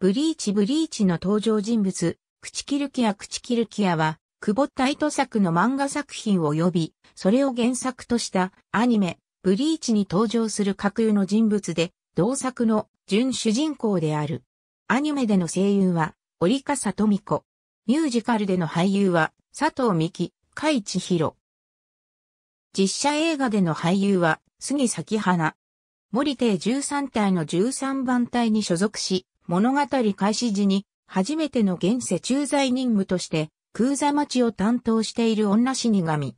ブリーチブリーチの登場人物、クチキルキアクチキルキアは、久保大斗作の漫画作品を呼び、それを原作としたアニメ、ブリーチに登場する架空の人物で、同作の準主人公である。アニメでの声優は、折笠富子。ミュージカルでの俳優は、佐藤美希、甲千尋。実写映画での俳優は、杉咲花。森亭13体の13番隊に所属し、物語開始時に、初めての現世駐在任務として、空座町を担当している女死神。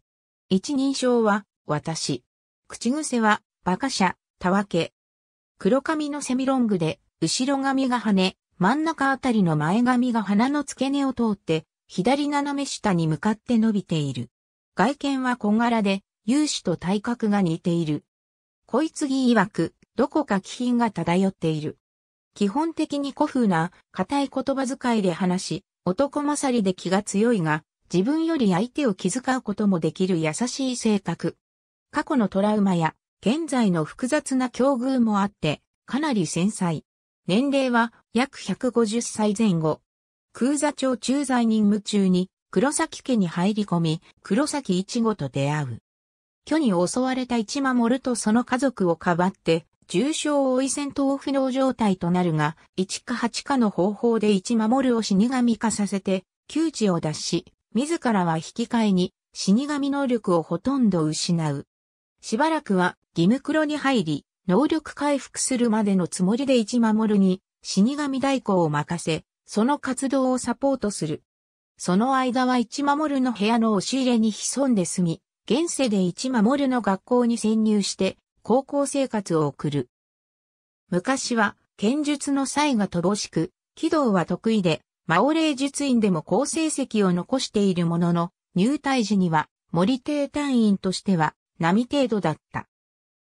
一人称は、私。口癖は、馬鹿者、たわけ。黒髪のセミロングで、後ろ髪が羽、真ん中あたりの前髪が鼻の付け根を通って、左斜め下に向かって伸びている。外見は小柄で、勇士と体格が似ている。こいつぎ曰く、どこか気品が漂っている。基本的に古風な、硬い言葉遣いで話し、男勝りで気が強いが、自分より相手を気遣うこともできる優しい性格。過去のトラウマや、現在の複雑な境遇もあって、かなり繊細。年齢は約150歳前後。空座町駐在任務中に黒崎家に入り込み、黒崎一護と出会う。巨に襲われた一守とその家族をかばって、重症追い戦闘不能状態となるが、1か8かの方法で1守るを死神化させて、窮地を脱し、自らは引き換えに死神能力をほとんど失う。しばらくは義務黒に入り、能力回復するまでのつもりで一守に死神代行を任せ、その活動をサポートする。その間は一守の部屋の押し入れに潜んで住み、現世で一守の学校に潜入して、高校生活を送る。昔は剣術の才が乏しく、軌道は得意で、魔王霊術院でも好成績を残しているものの、入隊時には森邸隊員としては並程度だった。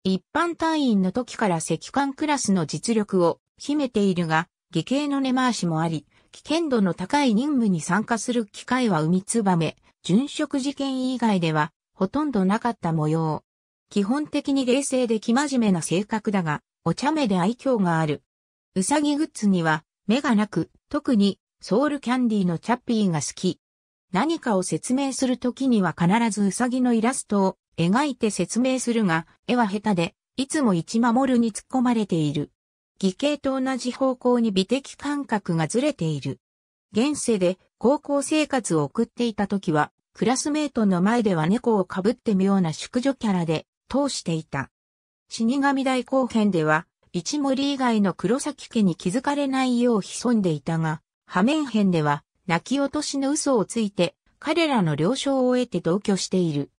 一般隊員の時から石管クラスの実力を秘めているが、義兄の根回しもあり、危険度の高い任務に参加する機会は海燕、つばめ、殉職事件以外ではほとんどなかった模様。基本的に冷静で生真面目な性格だが、お茶目で愛嬌がある。うさぎグッズには、目がなく、特に、ソウルキャンディのチャッピーが好き。何かを説明するときには必ずうさぎのイラストを描いて説明するが、絵は下手で、いつも一守るに突っ込まれている。義兄と同じ方向に美的感覚がずれている。現世で高校生活を送っていた時は、クラスメートの前では猫をかぶって妙な淑女キャラで、通していた。死神大後編では、一森以外の黒崎家に気づかれないよう潜んでいたが、破面編では、泣き落としの嘘をついて、彼らの了承を得て同居している。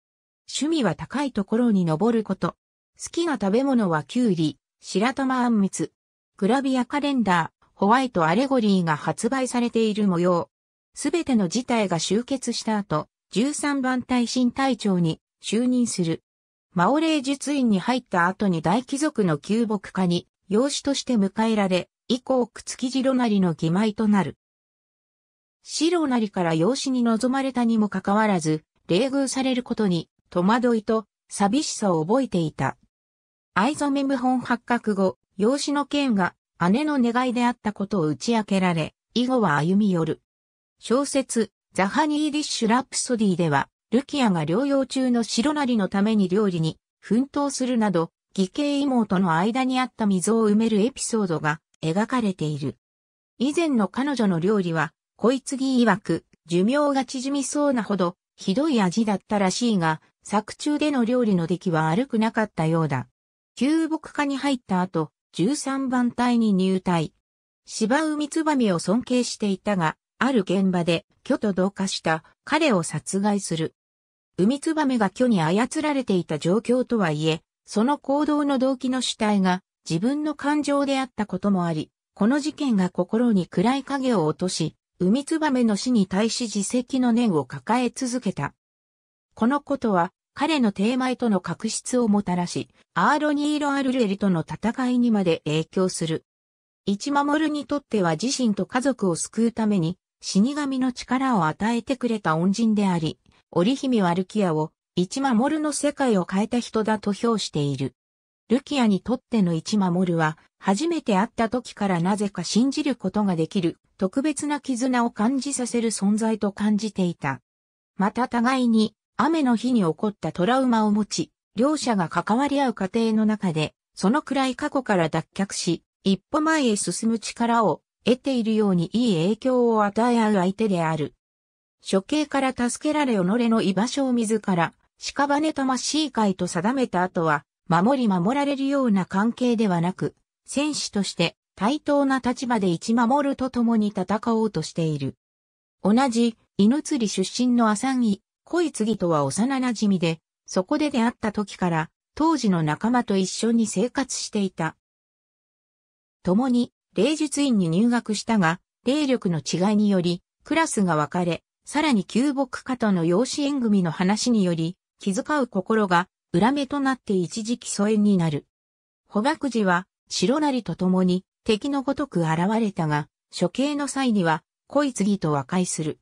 趣味は高いところに登ること。好きな食べ物はキュウリ、白玉あんみつ。グラビアカレンダー、ホワイトアレゴリーが発売されている模様。すべての事態が集結した後、13番隊新隊長に就任する。マオレイ。術院に入った後に大貴族の旧木家に、養子として迎えられ、以降朽木白なりの義妹となる。白なりから養子に望まれたにもかかわらず、冷遇されることに、戸惑いと寂しさを覚えていた。藍染謀反発覚後、養子の件が姉の願いであったことを打ち明けられ、以後は歩み寄る。小説、ザハニー・ディッシュ・ラプソディでは、ルキアが療養中の白なりのために料理に奮闘するなど、義兄妹の間にあった溝を埋めるエピソードが描かれている。以前の彼女の料理は、こいつぎ曰く、寿命が縮みそうなほど、ひどい味だったらしいが、作中での料理の出来は悪くなかったようだ。旧木家に入った後、13番隊に入隊。芝海葉を尊敬していたが、ある現場で、巨と同化した彼を殺害する。ウミツバメが巨に操られていた状況とはいえ、その行動の動機の主体が自分の感情であったこともあり、この事件が心に暗い影を落とし、ウミツバメの死に対し自責の念を抱え続けた。このことは、彼の低迷との確執をもたらし、アーロニーロ・アルレリとの戦いにまで影響する。一守にとっては自身と家族を救うために、死神の力を与えてくれた恩人であり、織姫はルキアを一守の世界を変えた人だと評している。ルキアにとっての一守は、初めて会った時からなぜか信じることができる、特別な絆を感じさせる存在と感じていた。また互いに、雨の日に起こったトラウマを持ち、両者が関わり合う過程の中で、そのくらい過去から脱却し、一歩前へ進む力を得ているようにいい影響を与え合う相手である。処刑から助けられ己の居場所を自ら、屍魂会と定めた後は、守り守られるような関係ではなく、戦士として対等な立場で一守ると共に戦おうとしている。同じ、犬釣り出身の浅木、恋継とは幼馴染で、そこで出会った時から、当時の仲間と一緒に生活していた。共に、霊術院に入学したが、霊力の違いにより、クラスが分かれ、さらに旧木家との養子縁組の話により、気遣う心が裏目となって一時期疎遠になる。捕学時は白なりと共に敵のごとく現れたが、処刑の際には恋次と和解する。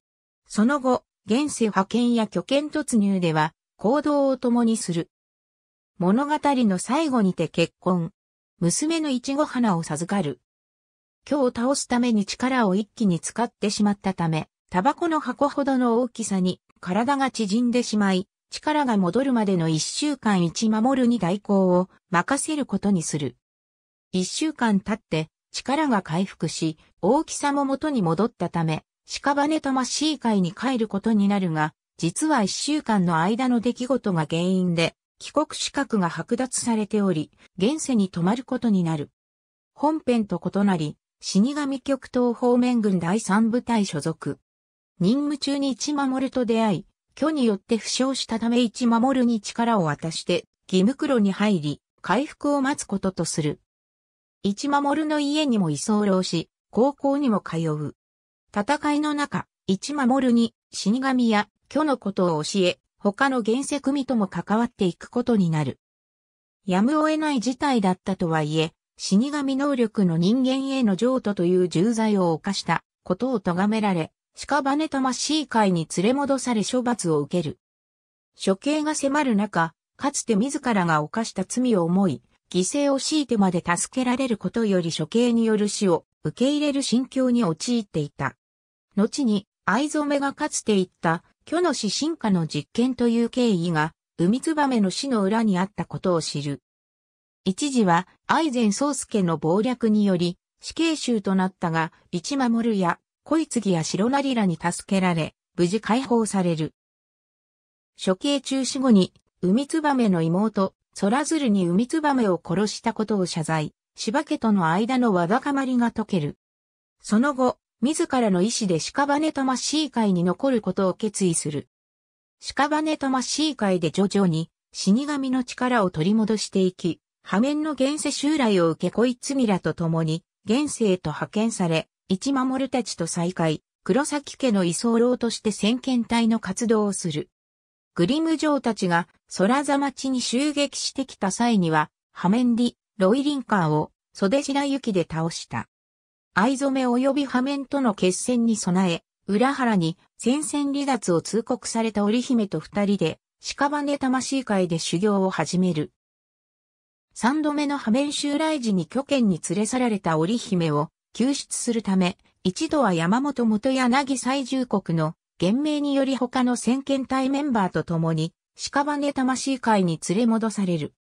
その後、現世派遣や虚犬突入では行動を共にする。物語の最後にて結婚。娘のいちご花を授かる。今日倒すために力を一気に使ってしまったため、タバコの箱ほどの大きさに体が縮んでしまい、力が戻るまでの一週間一守るに代行を任せることにする。一週間経って力が回復し、大きさも元に戻ったため、屍魂会に帰ることになるが、実は一週間の間の出来事が原因で、帰国資格が剥奪されており、現世に泊まることになる。本編と異なり、死神極東方面軍第三部隊所属。任務中に一守と出会い、虚によって負傷したため一守に力を渡して、義務黒に入り、回復を待つこととする。一守の家にも居候し、高校にも通う。戦いの中、一守に死神や虚のことを教え、他の原石組とも関わっていくことになる。やむを得ない事態だったとはいえ、死神能力の人間への譲渡という重罪を犯したことを咎められ、屍魂界に連れ戻され処罰を受ける。処刑が迫る中、かつて自らが犯した罪を思い、犠牲を強いてまで助けられることより処刑による死を受け入れる心境に陥っていた。後に、藍染めがかつて言った、虚の死進化の実験という経緯が、海燕の死の裏にあったことを知る。一時は、愛前宗介の謀略により、死刑囚となったが、一守や小次や白成らに助けられ、無事解放される。処刑中止後に、海燕の妹、空鶴に海燕を殺したことを謝罪、柴家との間のわだかまりが解ける。その後、自らの意志で屍魂会に残ることを決意する。屍魂会で徐々に死神の力を取り戻していき、破面の現世襲来を受けこいつらと共に、現世へと派遣され、一守たちと再会、黒崎家の居候として先遣隊の活動をする。グリム城たちが空座町に襲撃してきた際には、ハメンロイリンカーを袖白雪で倒した。藍染め及びハメンとの決戦に備え、裏原に戦線離脱を通告された織姫と二人で、屍魂会で修行を始める。三度目の破面襲来時に巨剣に連れ去られた織姫を救出するため、一度は山本元柳最重国の厳命により他の先遣隊メンバーと共に、屍魂会に連れ戻される。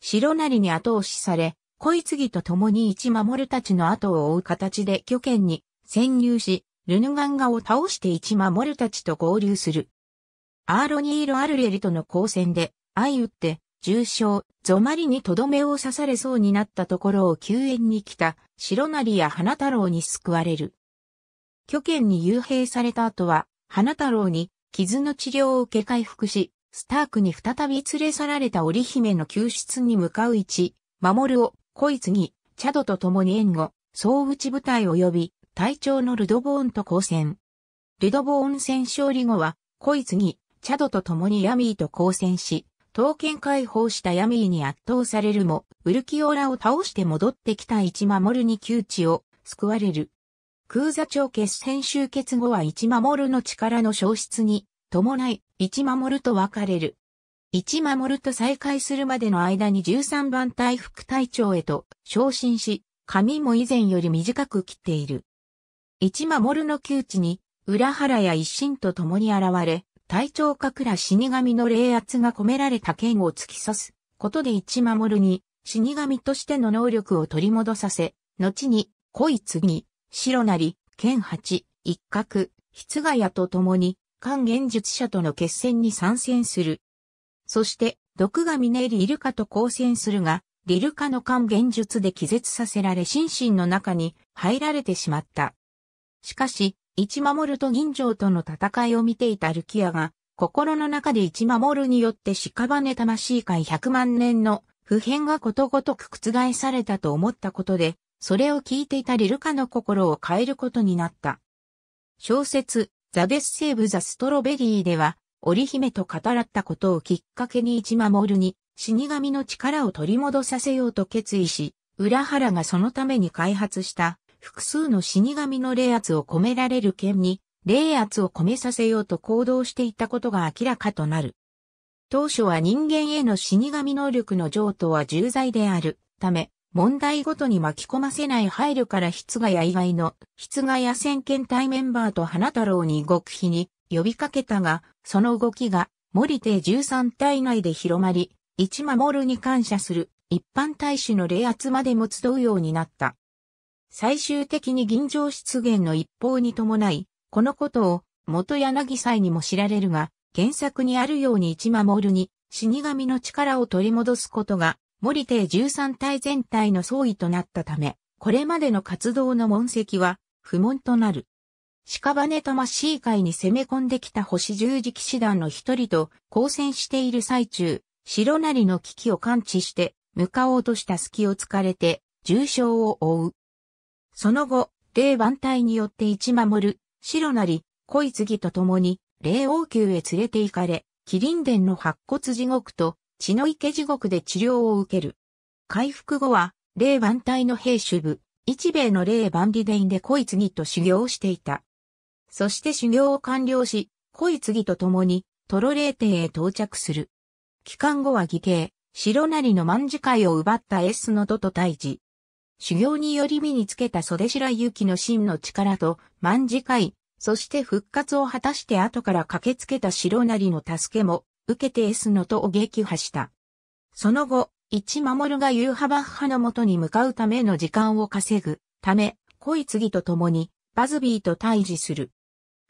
白なりに後押しされ、恋継ぎと共に一守たちの後を追う形で巨剣に潜入し、ルヌガンガを倒して一守たちと合流する。アーロニール・アルレリとの交戦で、相打って、重傷、ゾマリにとどめを刺されそうになったところを救援に来た、白成や花太郎に救われる。巨剣に幽閉された後は、花太郎に傷の治療を受け回復し、スタークに再び連れ去られた織姫の救出に向かう一、守を、恋次、チャドと共に援護、総打ち部隊及び、隊長のルドボーンと交戦。ルドボーン戦勝利後は、恋次、チャドと共にヤミーと交戦し、刀剣解放したヤミーに圧倒されるも、ウルキオーラを倒して戻ってきた一守に窮地を救われる。空座長決戦終結後は一守の力の消失に伴い、一守と別れる。一守と再会するまでの間に13番隊副隊長へと昇進し、髪も以前より短く切っている。一守の窮地に、裏腹や一心と共に現れ、隊長かくら死神の霊圧が込められた剣を突き刺すことで一守るに死神としての能力を取り戻させ、後に、つ次、白なり、剣八、一角、筆ヶ谷と共に、関現術者との決戦に参戦する。そして、毒が峰リルカと交戦するが、リルカの関現術で気絶させられ心身の中に入られてしまった。しかし、一守と銀城との戦いを見ていたルキアが、心の中で一守によって屍魂界100万年の普遍がことごとく覆されたと思ったことで、それを聞いていたリルカの心を変えることになった。小説、ザ・デス・セーブ・ザ・ストロベリーでは、織姫と語らったことをきっかけに一守に死神の力を取り戻させようと決意し、浦原がそのために開発した複数の死神の霊圧を込められる剣に、霊圧を込めさせようと行動していたことが明らかとなる。当初は人間への死神能力の譲渡は重罪であるため、問題ごとに巻き込ませない配慮から筆画や以外の筆画や先遣隊メンバーと花太郎に極秘に呼びかけたが、その動きが森手13体内で広まり、一守に感謝する一般大使の霊圧までも集うようになった。最終的に銀城出現の一方に伴い、このことを元柳祭にも知られるが、原作にあるように一守に死神の力を取り戻すことが、森帝13体全体の総意となったため、これまでの活動の問責は不問となる。屍魂界に攻め込んできた星十字騎士団の一人と交戦している最中、白なりの危機を感知して、向かおうとした隙を突かれて、重傷を負う。その後、霊万体によって一守る、白なり、恋泉と共に、霊王宮へ連れて行かれ、麒麟殿の白骨地獄と血の池地獄で治療を受ける。回復後は、霊万体の兵主部、一米の霊万里殿で恋泉と修行していた。そして修行を完了し、恋泉と共に、トロ霊帝へ到着する。帰還後は義兄、白なりの万字会を奪った S のドと対峙。修行により身につけた袖白ゆきの真の力と、万次会、そして復活を果たして後から駆けつけた白りの助けも、受けて S のとを撃破した。その後、一守が夕ーハバッハの元に向かうための時間を稼ぐため、恋次と共に、バズビーと対峙する。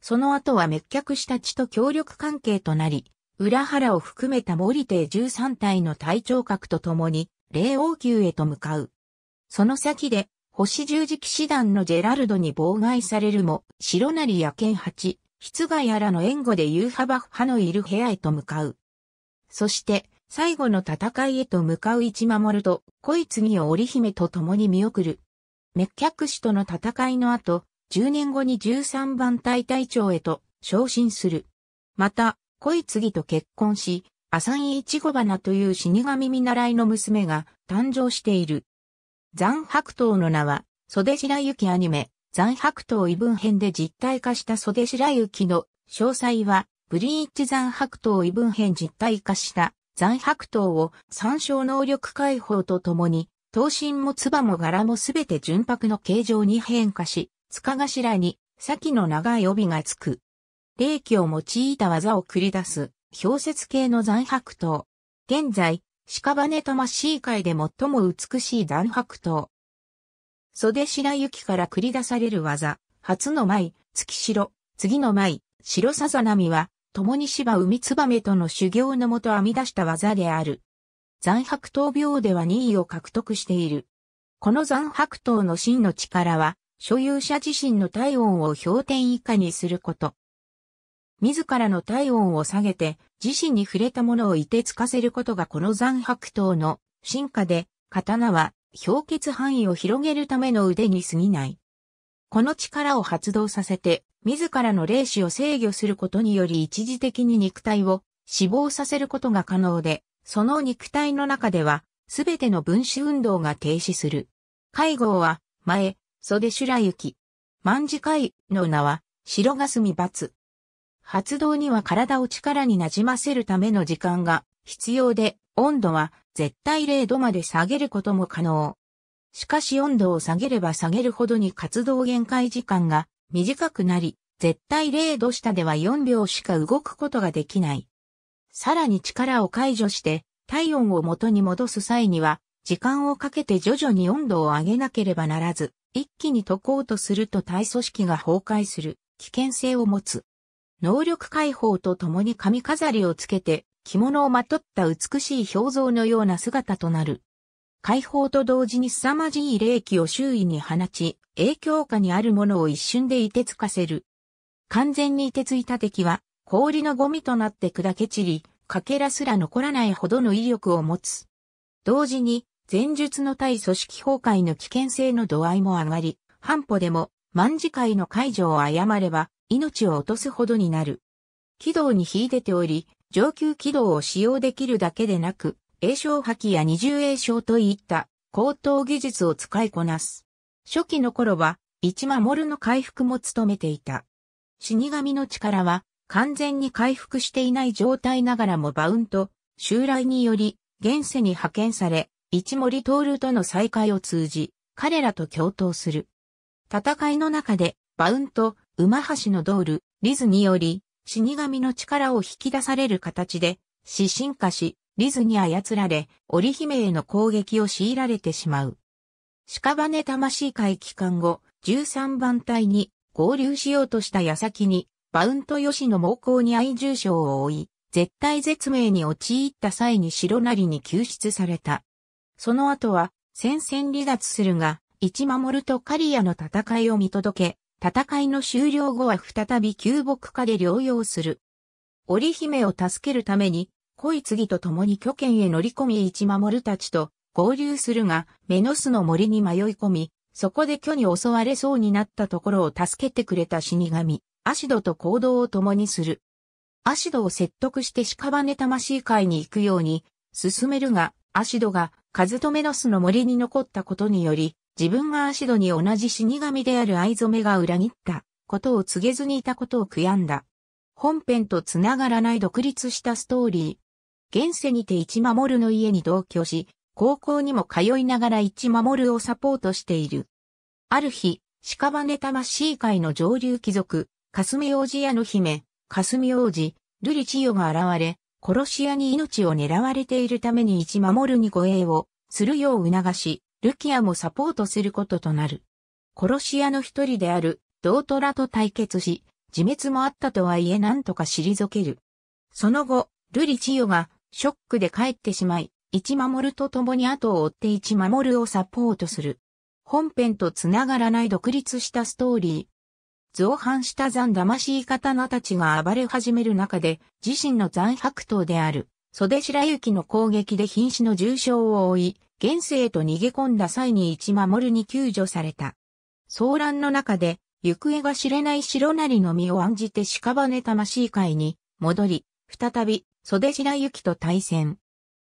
その後は滅却した地と協力関係となり、裏原を含めた森帝13体の隊長格と共に、霊王宮へと向かう。その先で、星十字騎士団のジェラルドに妨害されるも、白成や剣八、筆がやらの援護でユーハバのいる部屋へと向かう。そして、最後の戦いへと向かう一守ると、恋次を織姫と共に見送る。滅却士との戦いの後、10年後に13番隊隊長へと昇進する。また、恋次と結婚し、アサンイチゴ花という死神見習いの娘が誕生している。残白刀の名は、袖白雪アニメ、残白刀異文編で実体化した袖白雪の詳細は、ブリーチ残白刀異文編実体化した残白刀を参照能力解放とともに、刀身も唾も柄もすべて純白の形状に変化し、塚頭に先の長い帯がつく。霊気を用いた技を繰り出す、氷雪系の残白刀。現在、屍魂界で最も美しい断白刀。袖白雪から繰り出される技、初の舞、月白、次の舞、白さざ波は、共に芝海燕との修行のもと編み出した技である。残白刀病では2位を獲得している。この残白刀の真の力は、所有者自身の体温を氷点以下にすること。自らの体温を下げて、自身に触れたものを凍てつかせることがこの残白刀の進化で、刀は氷結範囲を広げるための腕に過ぎない。この力を発動させて、自らの霊視を制御することにより一時的に肉体を死亡させることが可能で、その肉体の中では、すべての分子運動が停止する。介護は、前、袖修羅行き。万字会の名は、白霞罰。発動には体を力になじませるための時間が必要で、温度は絶対0度まで下げることも可能。しかし温度を下げれば下げるほどに活動限界時間が短くなり、絶対0度下では4秒しか動くことができない。さらに力を解除して体温を元に戻す際には、時間をかけて徐々に温度を上げなければならず、一気に解こうとすると体組織が崩壊する危険性を持つ。能力解放とともに髪飾りをつけて、着物をまとった美しい表像のような姿となる。解放と同時に凄まじい霊気を周囲に放ち、影響下にあるものを一瞬で凍てつかせる。完全に凍てついた敵は、氷のゴミとなって砕け散り、かけらすら残らないほどの威力を持つ。同時に、前述の対組織崩壊の危険性の度合いも上がり、半歩でも、万事会の解除を誤れば、命を落とすほどになる。軌道に秀でており、上級軌道を使用できるだけでなく、栄章破棄や二重栄章といった高等技術を使いこなす。初期の頃は、一守の回復も務めていた。死神の力は、完全に回復していない状態ながらもバウント、襲来により、現世に派遣され、一森徹との再会を通じ、彼らと共闘する。戦いの中で、バウント、馬橋のドール、リズにより、死神の力を引き出される形で、死神化し、リズに操られ、織姫への攻撃を強いられてしまう。屍魂会帰還後、13番隊に合流しようとした矢先に、バウント吉の猛攻に愛重傷を負い、絶体絶命に陥った際に白なりに救出された。その後は、戦線離脱するが、一守と刈谷の戦いを見届け、戦いの終了後は再び旧木下で療養する。織姫を助けるために、恋継と共に巨剣へ乗り込み一守るたちと合流するが、メノスの森に迷い込み、そこで巨に襲われそうになったところを助けてくれた死神、アシドと行動を共にする。アシドを説得して屍魂会に行くように進めるが、アシドが、カズとメノスの森に残ったことにより、自分がアシドに同じ死神である藍染が裏切ったことを告げずにいたことを悔やんだ。本編とつながらない独立したストーリー。現世にて一守の家に同居し、高校にも通いながら一守をサポートしている。ある日、屍魂界の上流貴族、霞王子屋の姫、霞王子、ルリ千代が現れ、殺し屋に命を狙われているために一守に護衛をするよう促し、ルキアもサポートすることとなる。殺し屋の一人であるドートラと対決し、自滅もあったとはいえ何とか退ける。その後、ルリチヨがショックで帰ってしまい、一守と共に後を追って一守をサポートする。本編とつながらない独立したストーリー。造反した残魂刀たちが暴れ始める中で、自身の残白頭である、袖白雪の攻撃で瀕死の重傷を負い、現世へと逃げ込んだ際に一守に救助された。騒乱の中で、行方が知れない白なりの身を案じて屍魂界に戻り、再び袖白雪と対戦。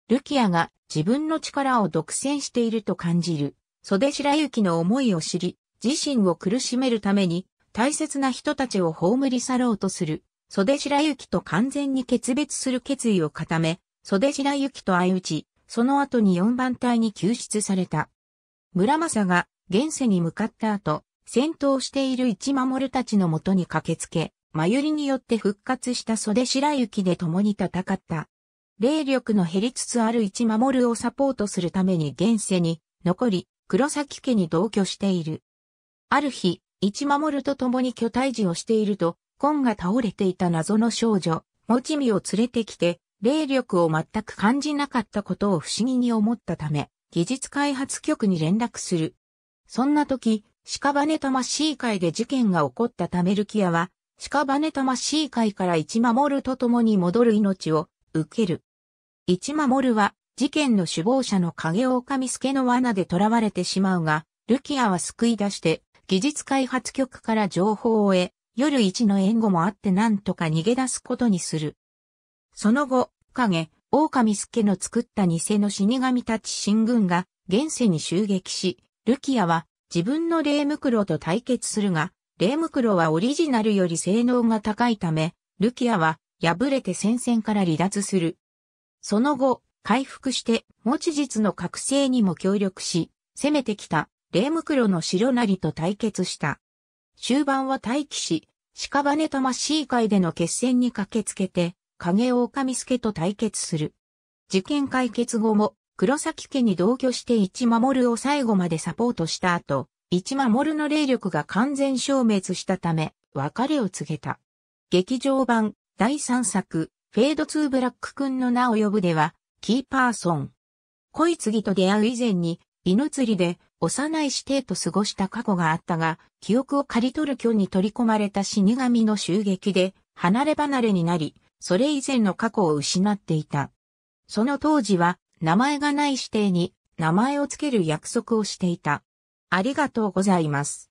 ルキアが自分の力を独占していると感じる、袖白雪の思いを知り、自身を苦しめるために大切な人たちを葬り去ろうとする、袖白雪と完全に決別する決意を固め、袖白雪と相打ち、その後に4番隊に救出された。村正が現世に向かった後、戦闘している一守たちのもとに駆けつけ、まゆりによって復活した袖白雪で共に戦った。霊力の減りつつある一守をサポートするために現世に残り、黒崎家に同居している。ある日、一守と共に巨体児をしていると、コンが倒れていた謎の少女、もちみを連れてきて、霊力を全く感じなかったことを不思議に思ったため、技術開発局に連絡する。そんな時、屍魂会で事件が起こったためルキアは、屍魂会から一守ると共に戻る命を受ける。一守は、事件の首謀者の影狼助の罠で囚われてしまうが、ルキアは救い出して、技術開発局から情報を得、夜一の援護もあって何とか逃げ出すことにする。その後、影、狼助の作った偽の死神たち新軍が現世に襲撃し、ルキアは自分の霊袋と対決するが、霊袋はオリジナルより性能が高いため、ルキアは破れて戦線から離脱する。その後、回復して、持ち実の覚醒にも協力し、攻めてきた、霊袋の白なりと対決した。終盤は待機し、屍魂界での決戦に駆けつけて、影狼助と対決する。事件解決後も、黒崎家に同居して一守を最後までサポートした後、一守の霊力が完全消滅したため、別れを告げた。劇場版第3作、フェード2ブラック君の名を呼ぶでは、キーパーソン。恋継ぎと出会う以前に、犬釣りで幼い師弟と過ごした過去があったが、記憶を刈り取る巨に取り込まれた死神の襲撃で、離れ離れになり、それ以前の過去を失っていた。その当時は、名前がない指定に名前を付ける約束をしていた。ありがとうございます。